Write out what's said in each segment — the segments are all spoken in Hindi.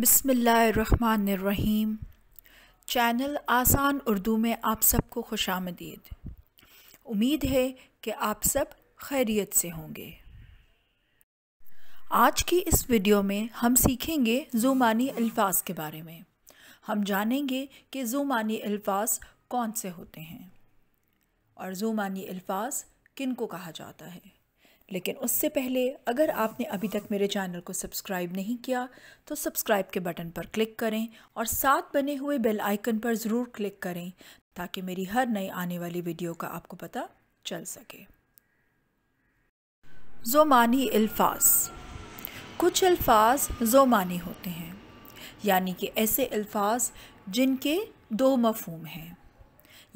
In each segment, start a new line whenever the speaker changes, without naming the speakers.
बसमीम चैनल आसान उर्दू में आप सबको खुश आमदीद उम्मीद है कि आप सब खैरियत से होंगे आज की इस वीडियो में हम सीखेंगे ज़ुमानी अल्फाज के बारे में हम जानेंगे कि ज़ुमानी अल्फाज कौन से होते हैं और ज़ुमानी अल्फाज किन को कहा जाता है लेकिन उससे पहले अगर आपने अभी तक मेरे चैनल को सब्सक्राइब नहीं किया तो सब्सक्राइब के बटन पर क्लिक करें और साथ बने हुए बेल आइकन पर ज़रूर क्लिक करें ताकि मेरी हर नई आने वाली वीडियो का आपको पता चल सके जोमानी अल्फाज कुछ अल्फाज जोमानी होते हैं यानी कि ऐसे अल्फाज जिनके दो मफहम हैं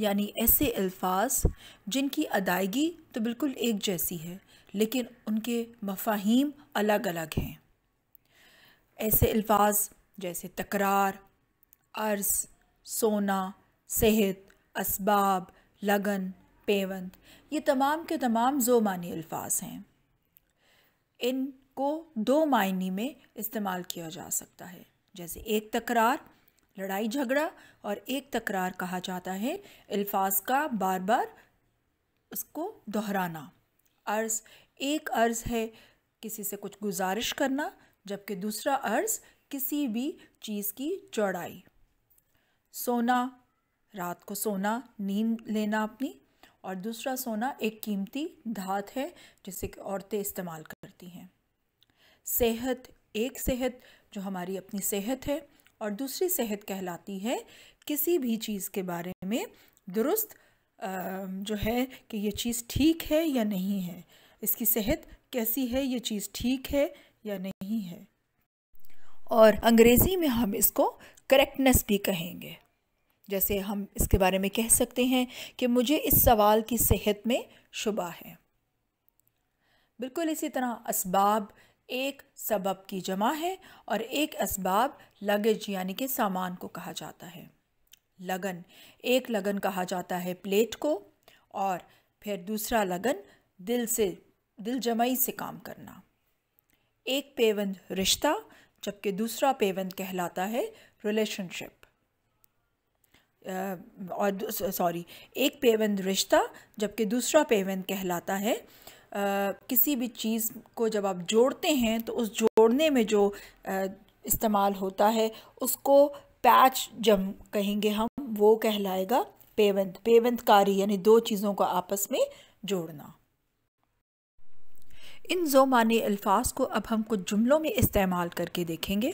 यानी ऐसे अल्फाज जिनकी अदायगी तो बिल्कुल एक जैसी है लेकिन उनके मफाहिम अलग अलग हैं ऐसे अल्फाज जैसे तकरार अर्स सोना सेहत इसबाब लगन पेवंद ये तमाम के तमाम जो मानी अल्फाज हैं इनको दो मायने में इस्तेमाल किया जा सकता है जैसे एक तकरार लड़ाई झगड़ा और एक तकरार कहा जाता है अल्फाज का बार बार उसको दोहराना अर्ज़ एक अर्ज़ है किसी से कुछ गुजारिश करना जबकि दूसरा अर्ज़ किसी भी चीज़ की चौड़ाई सोना रात को सोना नींद लेना अपनी और दूसरा सोना एक कीमती धात है जिसे औरतें इस्तेमाल करती हैं सेहत एक सेहत जो हमारी अपनी सेहत है और दूसरी सेहत कहलाती है किसी भी चीज़ के बारे में दुरुस्त जो है कि ये चीज़ ठीक है या नहीं है इसकी सेहत कैसी है ये चीज़ ठीक है या नहीं है और अंग्रेज़ी में हम इसको करेक्टनेस भी कहेंगे जैसे हम इसके बारे में कह सकते हैं कि मुझे इस सवाल की सेहत में शुबा है बिल्कुल इसी तरह इसबाब एक सबब की जमा है और एक इसबाब लगेज यानी कि सामान को कहा जाता है लगन एक लगन कहा जाता है प्लेट को और फिर दूसरा लगन दिल से दिल जमाई से काम करना एक पेवंद रिश्ता जबकि दूसरा पेवंद कहलाता है रिलेशनशिप और सॉरी एक पेवंद रिश्ता जबकि दूसरा पेवंद कहलाता है आ, किसी भी चीज़ को जब आप जोड़ते हैं तो उस जोड़ने में जो इस्तेमाल होता है उसको पैच जम कहेंगे हम वो कहलाएगा पेवंत पेवंतकारी यानी दो चीज़ों का आपस में जोड़ना इन जो मानी अल्फाज को अब हम कुछ जुमलों में इस्तेमाल करके देखेंगे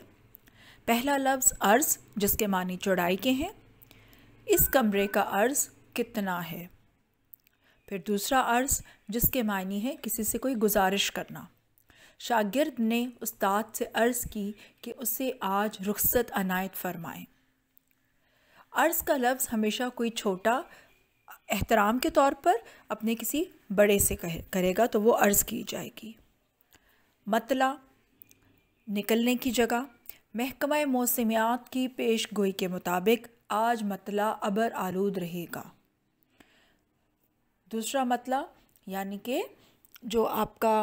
पहला लफ्ज़ अर्ज़ जिसके मानी चौड़ाई के हैं इस कमरे का अर्ज़ कितना है फिर दूसरा अर्ज़ जिसके मानी है किसी से कोई गुजारिश करना शागिर्द ने उस्ताद से अर्ज़ की कि उसे आज रुखसत अनायत फरमाएं अर्ज़ का लफ्ज़ हमेशा कोई छोटा एहतराम के तौर पर अपने किसी बड़े से कहे करेगा तो वो अर्ज़ की जाएगी मतला निकलने की जगह महकमा मौसमियात की पेश गोई के मुताबिक आज मतला अबर आलूद रहेगा दूसरा मतला यानी कि जो आपका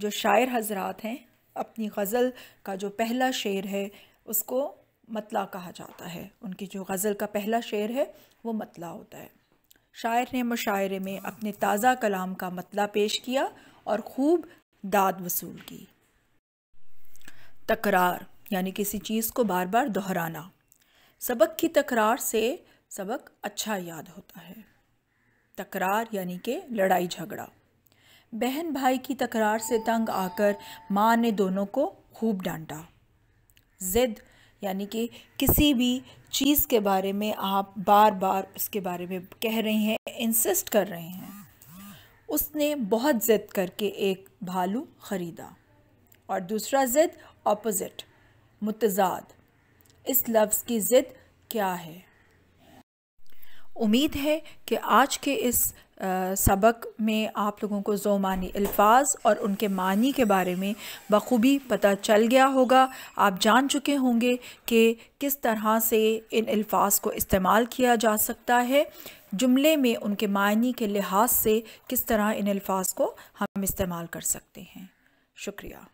जो शायर हजरात हैं अपनी गज़ल का जो पहला शेर है उसको मतला कहा जाता है उनकी जो गज़ल का पहला शेर है वो मतला होता है शायर ने मुशायरे में अपने ताज़ा कलाम का मतला पेश किया और खूब दाद वसूल की तकरार यानी किसी चीज़ को बार बार दोहराना सबक की तकरार से सबक अच्छा याद होता है तकरार यानी कि लड़ाई झगड़ा बहन भाई की तकरार से तंग आकर माँ ने दोनों को खूब डांटा ज़िद यानी कि किसी भी चीज़ के बारे में आप बार बार उसके बारे में कह रहे हैं इंसिस्ट कर रहे हैं उसने बहुत ज़िद करके एक भालू ख़रीदा और दूसरा ज़िद ऑपोज़िट मुतजाद इस लफ्ज़ की ज़िद क्या है उम्मीद है कि आज के इस आ, सबक में आप लोगों को जोमानी अल्फाज और उनके मानी के बारे में बखूबी पता चल गया होगा आप जान चुके होंगे कि किस तरह से इन अल्फाज को इस्तेमाल किया जा सकता है जुमले में उनके मानी के लिहाज से किस तरह इन अल्फाज को हम इस्तेमाल कर सकते हैं शुक्रिया